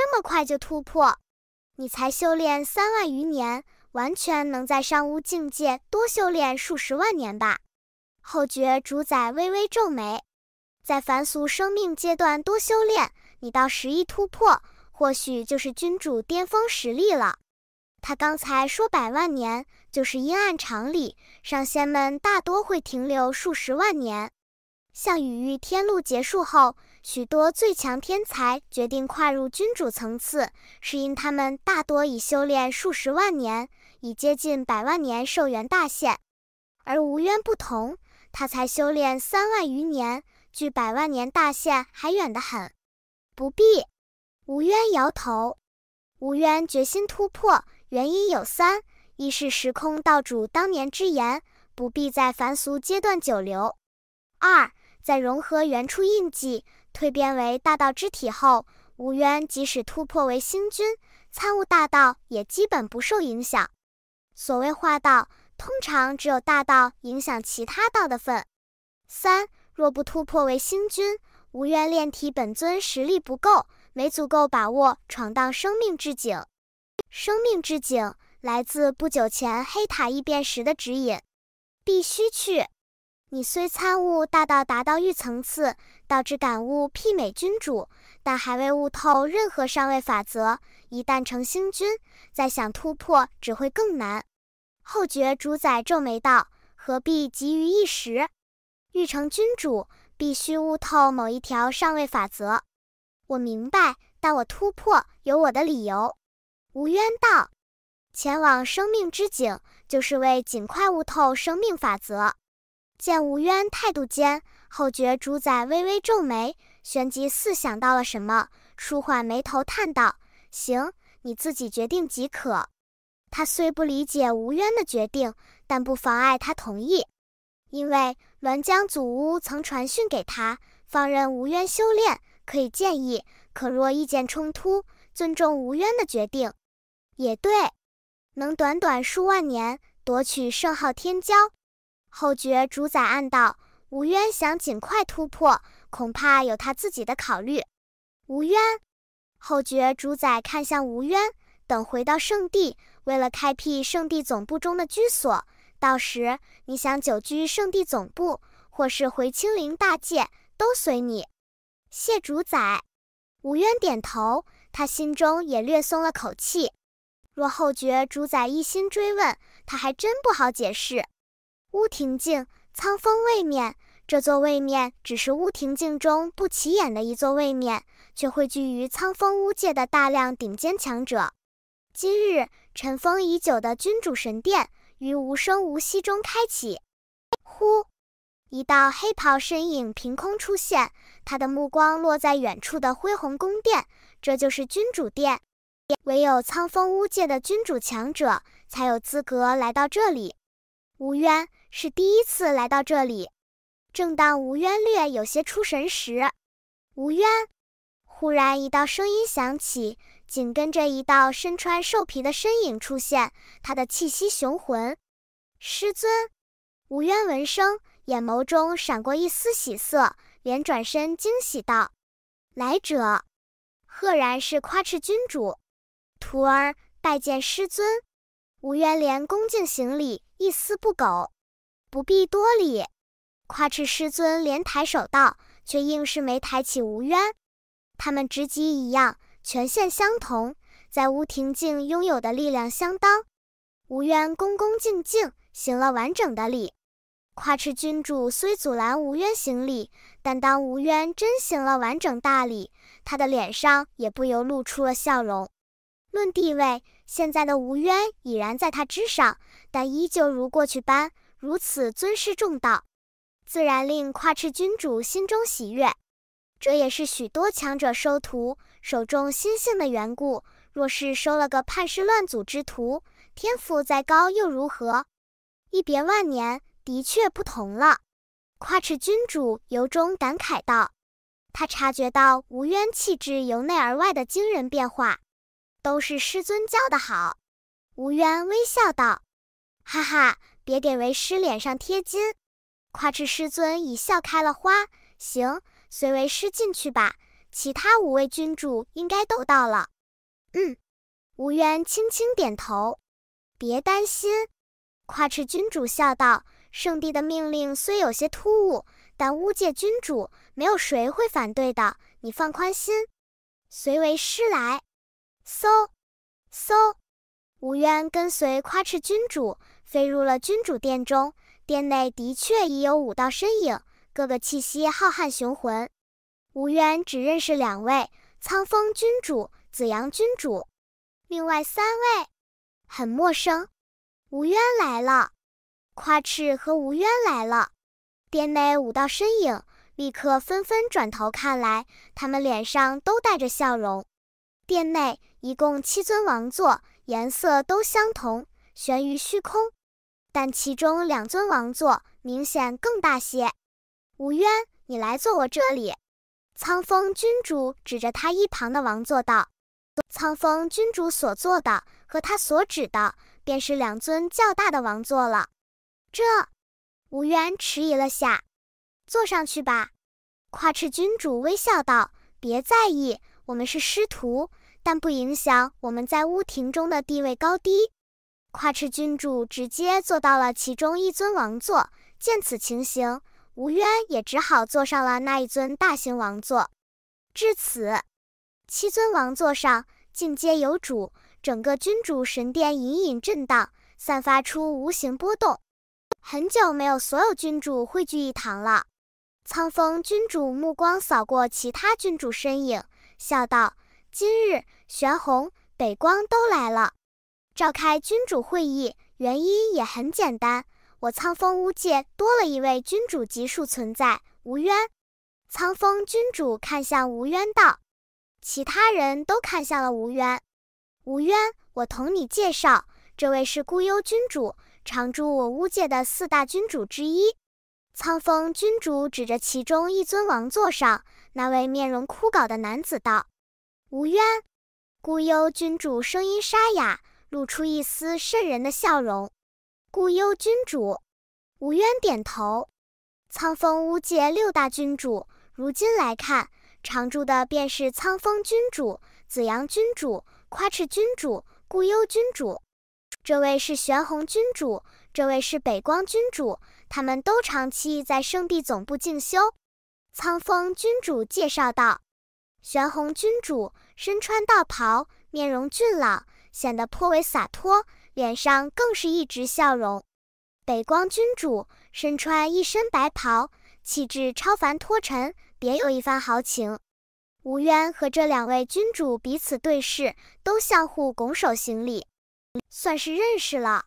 这么快就突破？你才修炼三万余年，完全能在上巫境界多修炼数十万年吧？后觉主宰微微皱眉，在凡俗生命阶段多修炼，你到十一突破，或许就是君主巅峰实力了。他刚才说百万年，就是阴暗常理，上仙们大多会停留数十万年。项羽御天路结束后。许多最强天才决定跨入君主层次，是因他们大多已修炼数十万年，已接近百万年寿元大限。而无渊不同，他才修炼三万余年，距百万年大限还远得很。不必，无渊摇头。无渊决心突破，原因有三：一是时空道主当年之言，不必在凡俗阶段久留；二，在融合原初印记。蜕变为大道之体后，无渊即使突破为星君，参悟大道也基本不受影响。所谓化道，通常只有大道影响其他道的份。三若不突破为星君，无渊炼体本尊实力不够，没足够把握闯荡生命之井。生命之井来自不久前黑塔异变时的指引，必须去。你虽参悟大道，达到欲层次，道之感悟媲美君主，但还未悟透任何上位法则。一旦成星君，再想突破只会更难。后觉主宰皱眉道：“何必急于一时？欲成君主，必须悟透某一条上位法则。”我明白，但我突破有我的理由。无渊道：“前往生命之井，就是为尽快悟透生命法则。”见吴渊态度坚，后觉主宰微微皱眉，旋即似想到了什么，舒缓眉头叹道：“行，你自己决定即可。”他虽不理解吴渊的决定，但不妨碍他同意，因为栾江祖屋曾传讯给他，放任吴渊修炼，可以建议，可若意见冲突，尊重吴渊的决定。也对，能短短数万年夺取圣号天骄。后觉主宰暗道：“吴渊想尽快突破，恐怕有他自己的考虑。”吴渊，后觉主宰看向吴渊。等回到圣地，为了开辟圣地总部中的居所，到时你想久居圣地总部，或是回青灵大界，都随你。谢主宰。吴渊点头，他心中也略松了口气。若后觉主宰一心追问，他还真不好解释。乌庭镜，苍风位面，这座位面只是乌庭镜中不起眼的一座位面，却汇聚于苍风屋界的大量顶尖强者。今日尘封已久的君主神殿于无声无息中开启。呼，一道黑袍身影凭空出现，他的目光落在远处的恢宏宫殿，这就是君主殿。唯有苍风巫界的君主强者才有资格来到这里。无渊。是第一次来到这里。正当吴渊略有些出神时，吴渊忽然一道声音响起，紧跟着一道身穿兽皮的身影出现。他的气息雄浑。师尊，吴渊闻声，眼眸中闪过一丝喜色，连转身惊喜道：“来者，赫然是夸赤君主，徒儿拜见师尊。”吴渊连恭敬行礼，一丝不苟。不必多礼，夸痴师尊连抬手道，却硬是没抬起。吴渊，他们职级一样，权限相同，在乌庭境拥有的力量相当。吴渊恭恭敬敬行了完整的礼。夸痴君主虽阻拦吴渊行礼，但当吴渊真行了完整大礼，他的脸上也不由露出了笑容。论地位，现在的吴渊已然在他之上，但依旧如过去般。如此尊师重道，自然令夸斥君主心中喜悦。这也是许多强者收徒，手重心性的缘故。若是收了个叛师乱祖之徒，天赋再高又如何？一别万年，的确不同了。夸斥君主由衷感慨道：“他察觉到吴渊气质由内而外的惊人变化，都是师尊教的好。”吴渊微笑道：“哈哈。”别给为师脸上贴金，夸斥师尊已笑开了花。行，随为师进去吧。其他五位君主应该都到了。嗯，吴渊轻轻点头。别担心，夸斥君主笑道。圣帝的命令虽有些突兀，但巫界君主没有谁会反对的。你放宽心，随为师来。嗖，嗖。吴渊跟随夸斥君主飞入了君主殿中，殿内的确已有五道身影，各个气息浩瀚雄浑。吴渊只认识两位：苍风君主、紫阳君主，另外三位很陌生。吴渊来了，夸斥和吴渊来了，殿内五道身影立刻纷纷转头看来，他们脸上都带着笑容。殿内一共七尊王座。颜色都相同，悬于虚空，但其中两尊王座明显更大些。吴渊，你来坐我这里。苍风君主指着他一旁的王座道：“苍风君主所坐的和他所指的，便是两尊较大的王座了。”这，吴渊迟疑了下，“坐上去吧。”跨赤君主微笑道：“别在意，我们是师徒。”但不影响我们在屋廷中的地位高低。夸斥君主直接坐到了其中一尊王座，见此情形，吴渊也只好坐上了那一尊大型王座。至此，七尊王座上尽皆有主，整个君主神殿隐隐震荡，散发出无形波动。很久没有所有君主汇聚一堂了。苍风君主目光扫过其他君主身影，笑道。今日玄红、北光都来了，召开君主会议，原因也很简单，我苍风巫界多了一位君主级数存在，吴渊。苍风君主看向吴渊道，其他人都看向了吴渊。吴渊，我同你介绍，这位是孤幽君主，常驻我巫界的四大君主之一。苍风君主指着其中一尊王座上那位面容枯槁的男子道。吴渊，孤幽君主声音沙哑，露出一丝渗人的笑容。孤幽君主，吴渊点头。苍风巫界六大君主，如今来看，常驻的便是苍风君主、紫阳君主、夸赤君主、孤幽君主。这位是玄红君主，这位是北光君主，他们都长期在圣地总部进修。苍风君主介绍道。玄红君主身穿道袍，面容俊朗，显得颇为洒脱，脸上更是一直笑容。北光君主身穿一身白袍，气质超凡脱尘，别有一番豪情。吴渊和这两位君主彼此对视，都相互拱手行礼，算是认识了。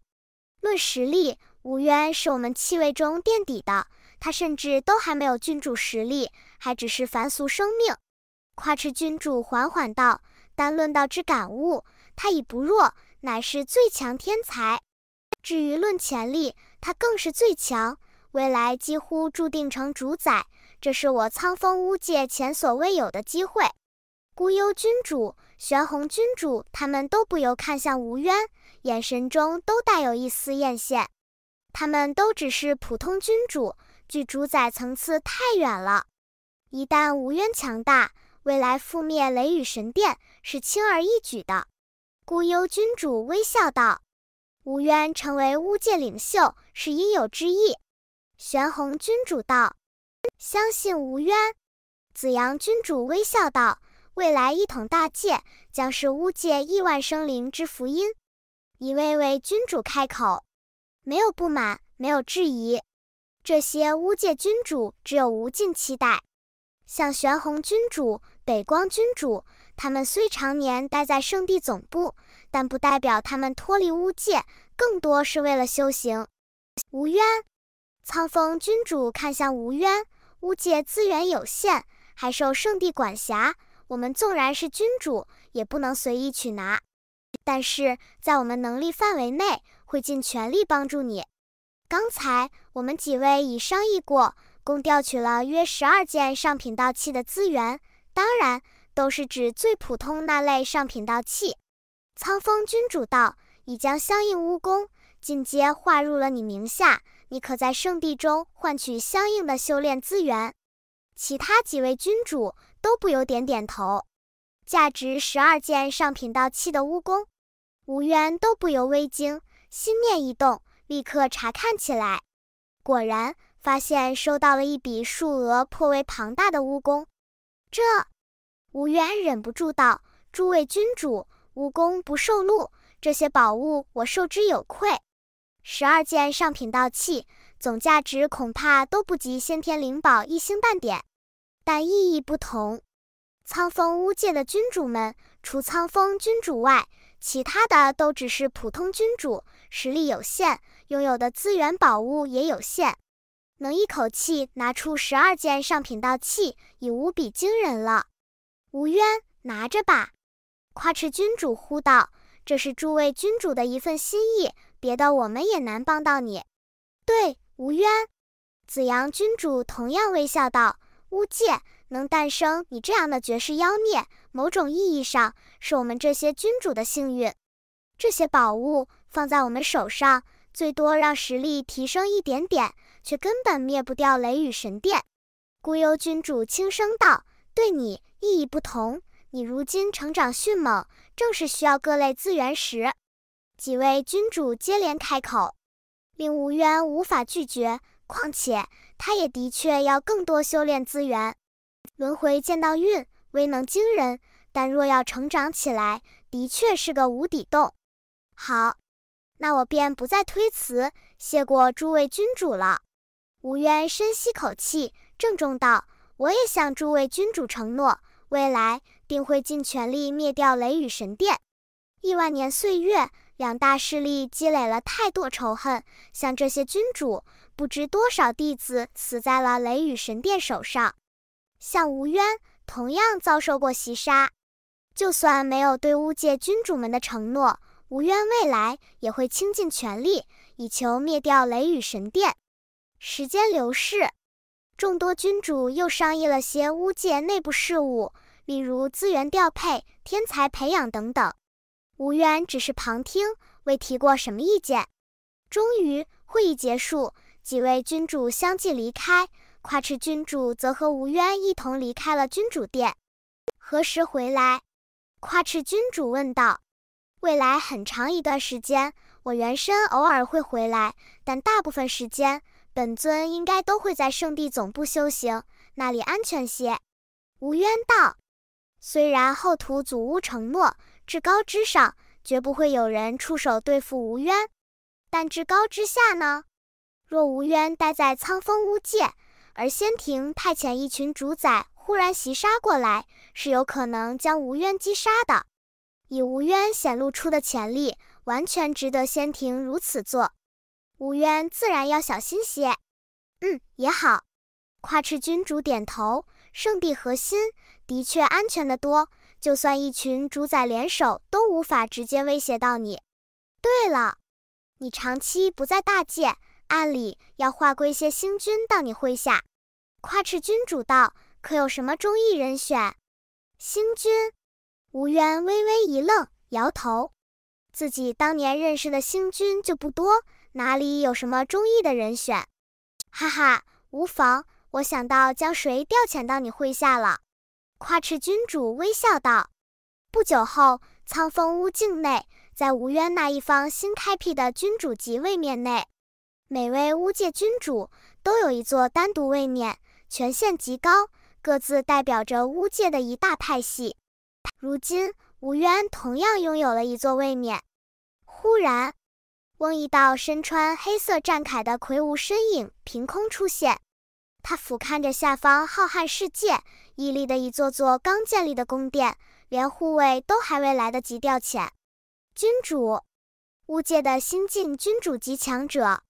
论实力，吴渊是我们七位中垫底的，他甚至都还没有君主实力，还只是凡俗生命。夸斥君主缓缓道：“但论道之感悟，他已不弱，乃是最强天才。至于论潜力，他更是最强，未来几乎注定成主宰。这是我苍风巫界前所未有的机会。”孤幽君主、玄红君主他们都不由看向吴渊，眼神中都带有一丝艳羡。他们都只是普通君主，距主宰层次太远了。一旦吴渊强大，未来覆灭雷雨神殿是轻而易举的，孤幽君主微笑道：“吴渊成为巫界领袖是应有之意。”玄红君主道：“相信吴渊。”紫阳君主微笑道：“未来一统大界将是巫界亿万生灵之福音。”一位位君主开口，没有不满，没有质疑，这些巫界君主只有无尽期待，像玄红君主。北光君主，他们虽常年待在圣地总部，但不代表他们脱离巫界，更多是为了修行。无渊，苍风君主看向无渊，巫界资源有限，还受圣地管辖，我们纵然是君主，也不能随意取拿。但是在我们能力范围内，会尽全力帮助你。刚才我们几位已商议过，共调取了约十二件上品道器的资源。当然，都是指最普通那类上品道器。苍风君主道已将相应巫功进阶划入了你名下，你可在圣地中换取相应的修炼资源。其他几位君主都不由点点头。价值十二件上品道器的巫功，吴渊都不由微惊，心念一动，立刻查看起来。果然发现收到了一笔数额颇为庞大的巫功。这，吴渊忍不住道：“诸位君主，无功不受禄，这些宝物我受之有愧。十二件上品道器，总价值恐怕都不及先天灵宝一星半点，但意义不同。苍风巫界的君主们，除苍风君主外，其他的都只是普通君主，实力有限，拥有的资源宝物也有限。”能一口气拿出十二件上品道器，已无比惊人了。吴渊，拿着吧。”夸斥君主呼道，“这是诸位君主的一份心意，别的我们也难帮到你。”对，吴渊，紫阳君主同样微笑道：“巫界能诞生你这样的绝世妖孽，某种意义上是我们这些君主的幸运。这些宝物放在我们手上。”最多让实力提升一点点，却根本灭不掉雷雨神殿。孤幽君主轻声道：“对你意义不同，你如今成长迅猛，正是需要各类资源时。”几位君主接连开口，令无渊无法拒绝。况且他也的确要更多修炼资源。轮回见到运威能惊人，但若要成长起来，的确是个无底洞。好。那我便不再推辞，谢过诸位君主了。吴渊深吸口气，郑重道：“我也向诸位君主承诺，未来定会尽全力灭掉雷雨神殿。亿万年岁月，两大势力积累了太多仇恨，像这些君主，不知多少弟子死在了雷雨神殿手上。像吴渊，同样遭受过袭杀。就算没有对巫界君主们的承诺。”吴渊未来也会倾尽全力，以求灭掉雷雨神殿。时间流逝，众多君主又商议了些巫界内部事务，例如资源调配、天才培养等等。吴渊只是旁听，未提过什么意见。终于会议结束，几位君主相继离开，夸赤君主则和吴渊一同离开了君主殿。何时回来？夸赤君主问道。未来很长一段时间，我原身偶尔会回来，但大部分时间本尊应该都会在圣地总部修行，那里安全些。吴渊道：“虽然后土祖屋承诺至高之上绝不会有人出手对付吴渊，但至高之下呢？若吴渊待在苍风巫界，而仙庭派遣一群主宰忽然袭杀过来，是有可能将吴渊击杀的。”以吴渊显露出的潜力，完全值得仙庭如此做。吴渊自然要小心些。嗯，也好。夸赤君主点头，圣地核心的确安全得多，就算一群主宰联手，都无法直接威胁到你。对了，你长期不在大界，按理要划归些星君到你麾下。夸赤君主道：“可有什么中意人选？”星君。吴渊微微一愣，摇头。自己当年认识的星君就不多，哪里有什么中意的人选？哈哈，无妨，我想到将谁调遣到你麾下了。夸斥君主微笑道。不久后，苍风屋境内，在吴渊那一方新开辟的君主级位面内，每位乌界君主都有一座单独位面，权限极高，各自代表着乌界的一大派系。如今，吴渊同样拥有了一座位冕。忽然，翁一道身穿黑色战铠的魁梧身影凭空出现，他俯瞰着下方浩瀚世界，屹立的一座座刚建立的宫殿，连护卫都还未来得及调遣。君主，巫界的新晋君主级强者，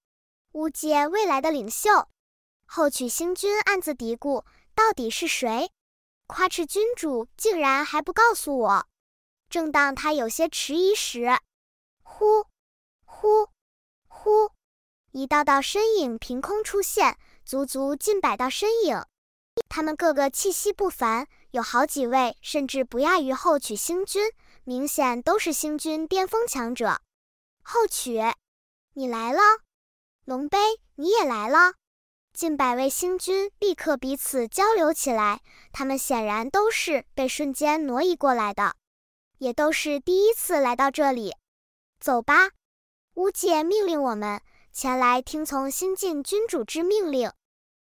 巫界未来的领袖。后取星君暗自嘀咕：到底是谁？夸斥君主竟然还不告诉我！正当他有些迟疑时，呼，呼，呼！一道道身影凭空出现，足足近百道身影。他们个个气息不凡，有好几位甚至不亚于后曲星君，明显都是星君巅峰强者。后曲，你来了！龙杯，你也来了！近百位星君立刻彼此交流起来，他们显然都是被瞬间挪移过来的，也都是第一次来到这里。走吧，巫界命令我们前来听从新晋君主之命令。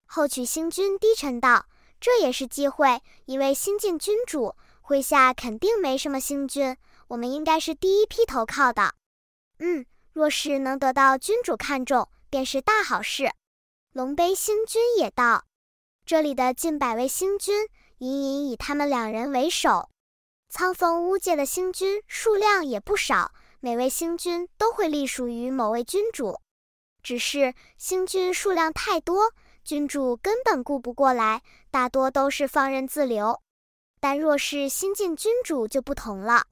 后曲星君低沉道：“这也是机会，一位新晋君主麾下肯定没什么星君，我们应该是第一批投靠的。嗯，若是能得到君主看重，便是大好事。”龙碑星君也到，这里的近百位星君，隐隐以他们两人为首。苍风巫界的星君数量也不少，每位星君都会隶属于某位君主。只是星君数量太多，君主根本顾不过来，大多都是放任自流。但若是新晋君主就不同了，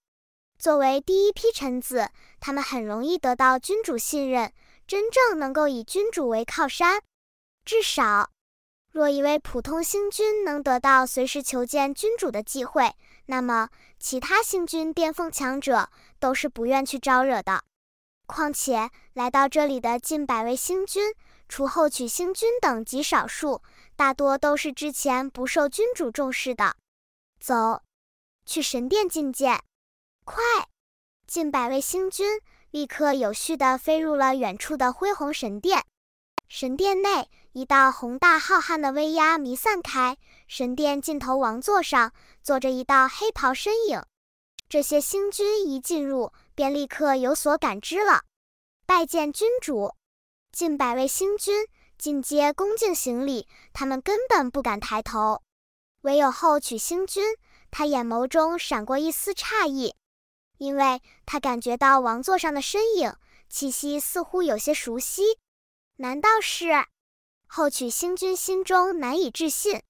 作为第一批臣子，他们很容易得到君主信任，真正能够以君主为靠山。至少，若一位普通星君能得到随时求见君主的机会，那么其他星君巅峰强者都是不愿去招惹的。况且来到这里的近百位星君，除后取星君等极少数，大多都是之前不受君主重视的。走，去神殿觐见！快！近百位星君立刻有序地飞入了远处的恢宏神殿。神殿内，一道宏大浩瀚的威压弥散开。神殿尽头王座上坐着一道黑袍身影。这些星君一进入，便立刻有所感知了。拜见君主！近百位星君进阶恭敬行礼，他们根本不敢抬头。唯有后取星君，他眼眸中闪过一丝诧异，因为他感觉到王座上的身影气息似乎有些熟悉。难道是后曲星君心中难以置信？